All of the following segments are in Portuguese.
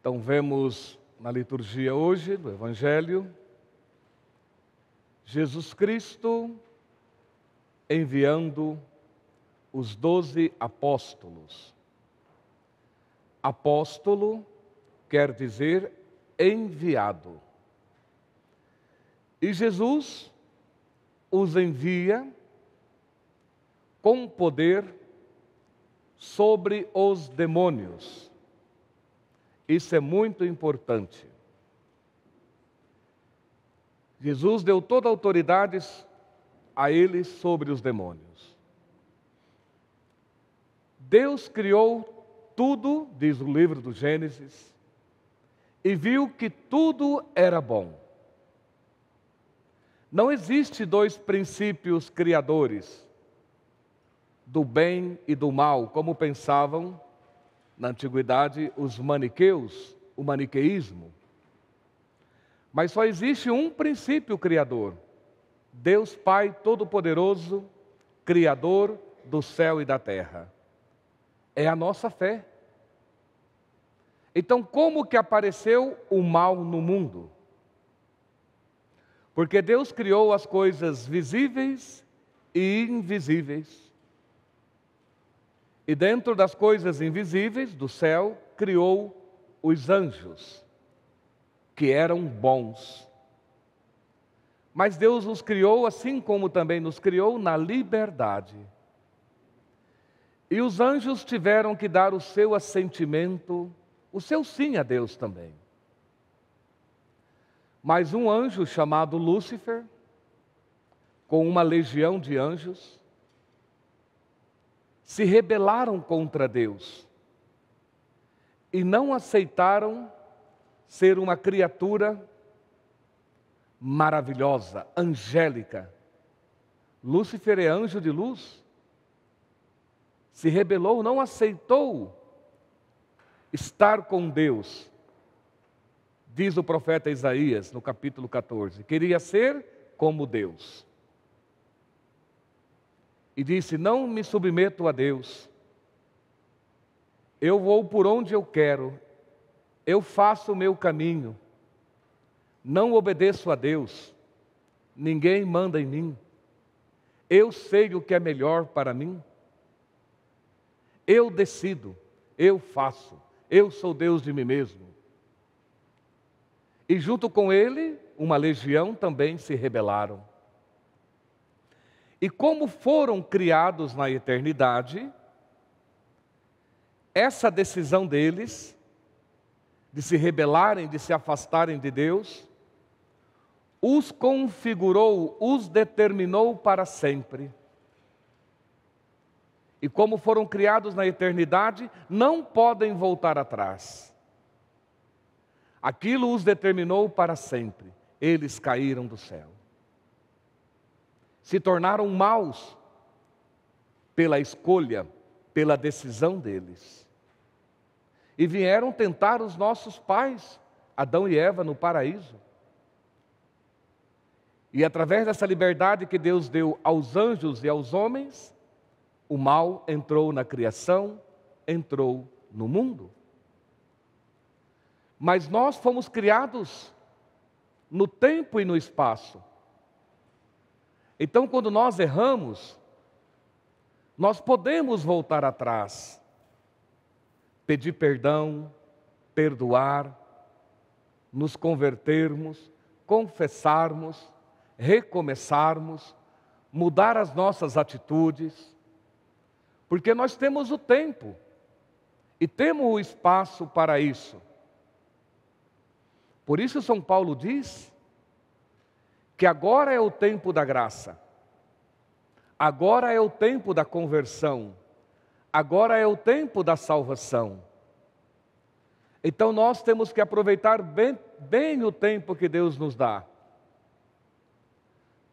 Então, vemos na liturgia hoje, do Evangelho, Jesus Cristo enviando os doze apóstolos. Apóstolo quer dizer enviado. E Jesus os envia com poder sobre os demônios isso é muito importante. Jesus deu toda a autoridade a ele sobre os demônios. Deus criou tudo, diz o livro do Gênesis, e viu que tudo era bom. Não existe dois princípios criadores, do bem e do mal, como pensavam na antiguidade os maniqueus, o maniqueísmo. Mas só existe um princípio criador: Deus Pai Todo-Poderoso, Criador do céu e da terra. É a nossa fé. Então, como que apareceu o mal no mundo? Porque Deus criou as coisas visíveis e invisíveis. E dentro das coisas invisíveis do céu, criou os anjos, que eram bons. Mas Deus nos criou, assim como também nos criou, na liberdade. E os anjos tiveram que dar o seu assentimento, o seu sim a Deus também. Mas um anjo chamado Lúcifer, com uma legião de anjos, se rebelaram contra Deus e não aceitaram ser uma criatura maravilhosa, angélica. Lúcifer é anjo de luz. Se rebelou, não aceitou estar com Deus. Diz o profeta Isaías no capítulo 14: queria ser como Deus e disse: Não me submeto a Deus. Eu vou por onde eu quero, eu faço o meu caminho, não obedeço a Deus, ninguém manda em mim, eu sei o que é melhor para mim, eu decido, eu faço, eu sou Deus de mim mesmo. E junto com ele, uma legião também se rebelaram. E como foram criados na eternidade, essa decisão deles, de se rebelarem, de se afastarem de Deus, os configurou, os determinou para sempre. E como foram criados na eternidade, não podem voltar atrás. Aquilo os determinou para sempre. Eles caíram do céu se tornaram maus pela escolha, pela decisão deles. E vieram tentar os nossos pais, Adão e Eva, no paraíso. E através dessa liberdade que Deus deu aos anjos e aos homens, o mal entrou na criação, entrou no mundo. Mas nós fomos criados no tempo e no espaço. Então, quando nós erramos, nós podemos voltar atrás, pedir perdão, perdoar, nos convertermos, confessarmos, recomeçarmos, mudar as nossas atitudes, porque nós temos o tempo e temos o espaço para isso. Por isso, São Paulo diz que agora é o tempo da graça, agora é o tempo da conversão, agora é o tempo da salvação. Então nós temos que aproveitar bem, bem o tempo que Deus nos dá,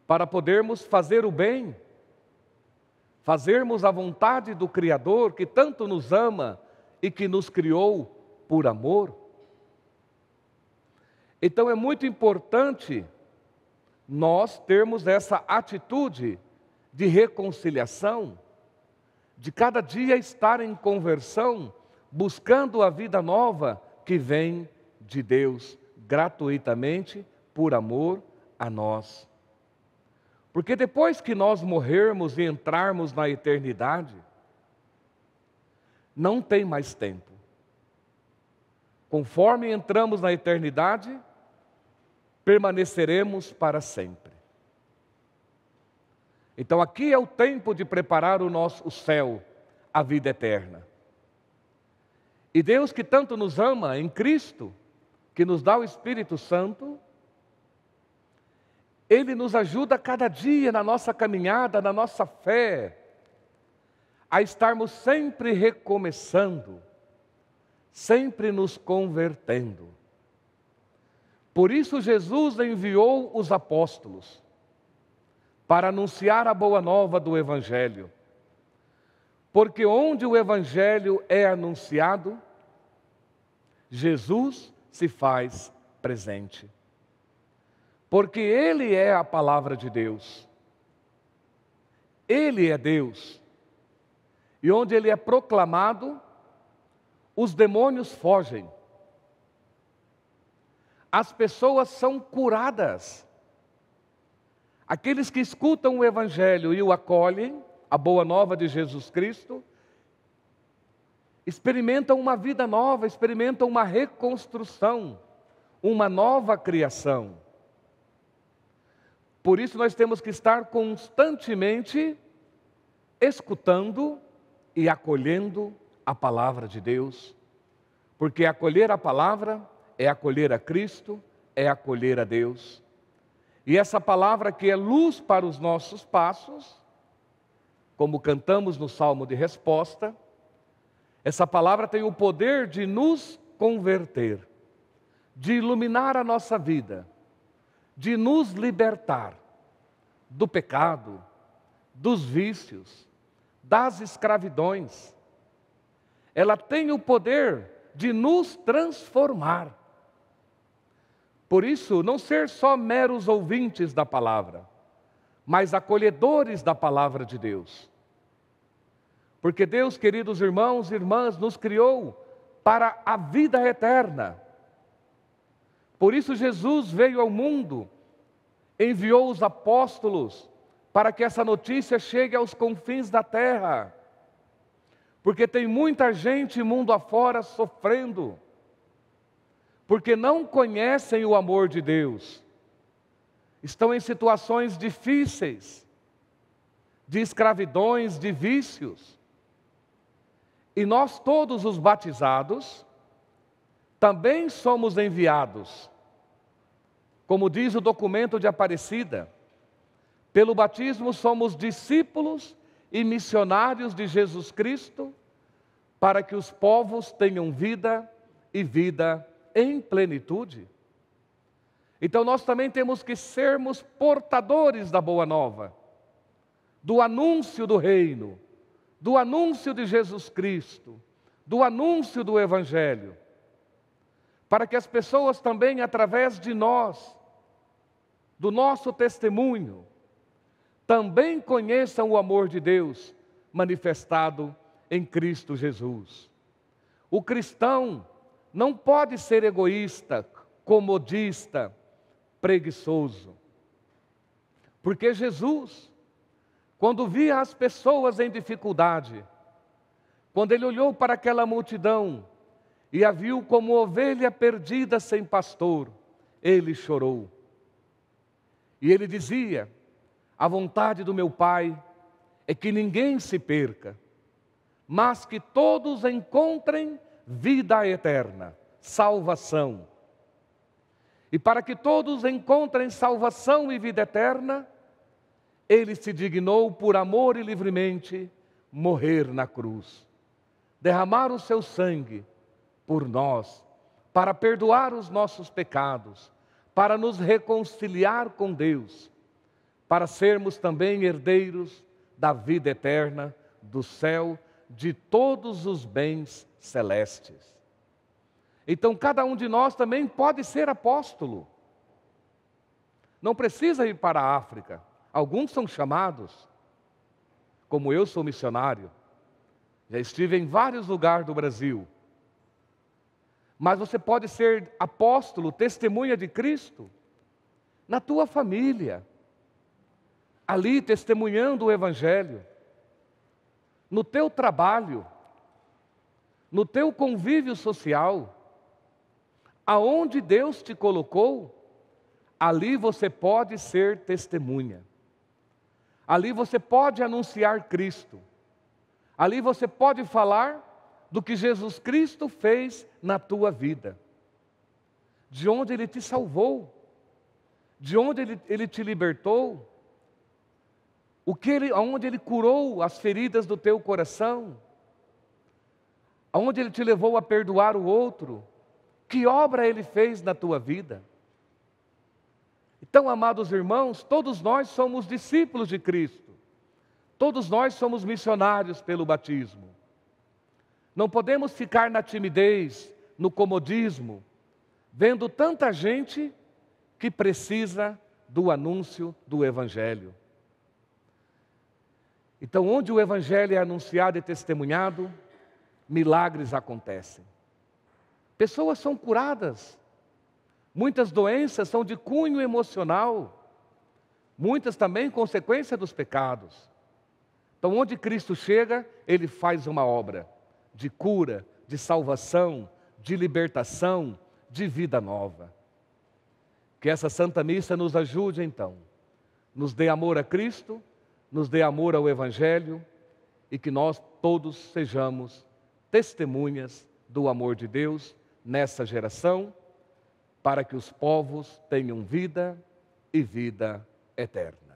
para podermos fazer o bem, fazermos a vontade do Criador que tanto nos ama e que nos criou por amor. Então é muito importante nós termos essa atitude de reconciliação, de cada dia estar em conversão, buscando a vida nova que vem de Deus gratuitamente por amor a nós. Porque depois que nós morrermos e entrarmos na eternidade, não tem mais tempo. Conforme entramos na eternidade, permaneceremos para sempre. Então aqui é o tempo de preparar o nosso o céu, a vida eterna. E Deus que tanto nos ama em Cristo, que nos dá o Espírito Santo, ele nos ajuda cada dia na nossa caminhada, na nossa fé, a estarmos sempre recomeçando, sempre nos convertendo. Por isso, Jesus enviou os apóstolos para anunciar a boa nova do Evangelho. Porque onde o Evangelho é anunciado, Jesus se faz presente. Porque Ele é a palavra de Deus. Ele é Deus. E onde Ele é proclamado, os demônios fogem as pessoas são curadas. Aqueles que escutam o Evangelho e o acolhem, a boa nova de Jesus Cristo, experimentam uma vida nova, experimentam uma reconstrução, uma nova criação. Por isso nós temos que estar constantemente escutando e acolhendo a palavra de Deus, porque acolher a palavra é acolher a Cristo, é acolher a Deus. E essa palavra que é luz para os nossos passos, como cantamos no salmo de resposta, essa palavra tem o poder de nos converter, de iluminar a nossa vida, de nos libertar do pecado, dos vícios, das escravidões. Ela tem o poder de nos transformar por isso, não ser só meros ouvintes da palavra, mas acolhedores da palavra de Deus. Porque Deus, queridos irmãos e irmãs, nos criou para a vida eterna. Por isso, Jesus veio ao mundo, enviou os apóstolos para que essa notícia chegue aos confins da terra. Porque tem muita gente mundo afora sofrendo porque não conhecem o amor de Deus, estão em situações difíceis, de escravidões, de vícios. E nós, todos os batizados, também somos enviados, como diz o documento de Aparecida, pelo batismo somos discípulos e missionários de Jesus Cristo, para que os povos tenham vida e vida em plenitude. Então nós também temos que sermos portadores da boa nova, do anúncio do reino, do anúncio de Jesus Cristo, do anúncio do Evangelho, para que as pessoas também, através de nós, do nosso testemunho, também conheçam o amor de Deus manifestado em Cristo Jesus. O cristão, não pode ser egoísta, comodista, preguiçoso. Porque Jesus, quando via as pessoas em dificuldade, quando ele olhou para aquela multidão e a viu como ovelha perdida sem pastor, ele chorou. E ele dizia: A vontade do meu Pai é que ninguém se perca, mas que todos encontrem vida eterna, salvação. E para que todos encontrem salvação e vida eterna, ele se dignou por amor e livremente morrer na cruz, derramar o seu sangue por nós, para perdoar os nossos pecados, para nos reconciliar com Deus, para sermos também herdeiros da vida eterna, do céu, de todos os bens celestes. Então, cada um de nós também pode ser apóstolo. Não precisa ir para a África. Alguns são chamados, como eu sou missionário. Já estive em vários lugares do Brasil. Mas você pode ser apóstolo, testemunha de Cristo, na tua família, ali testemunhando o Evangelho, no teu trabalho no teu convívio social, aonde Deus te colocou, ali você pode ser testemunha. Ali você pode anunciar Cristo. Ali você pode falar do que Jesus Cristo fez na tua vida. De onde Ele te salvou. De onde Ele, ele te libertou. O que ele, onde Ele curou as feridas do teu coração aonde ele te levou a perdoar o outro, que obra ele fez na tua vida. Então, amados irmãos, todos nós somos discípulos de Cristo, todos nós somos missionários pelo batismo. Não podemos ficar na timidez, no comodismo, vendo tanta gente que precisa do anúncio do Evangelho. Então, onde o Evangelho é anunciado e testemunhado, milagres acontecem. Pessoas são curadas. Muitas doenças são de cunho emocional. Muitas também consequência dos pecados. Então, onde Cristo chega, ele faz uma obra de cura, de salvação, de libertação, de vida nova. Que essa Santa Missa nos ajude, então, nos dê amor a Cristo, nos dê amor ao Evangelho e que nós todos sejamos testemunhas do amor de Deus nessa geração, para que os povos tenham vida e vida eterna.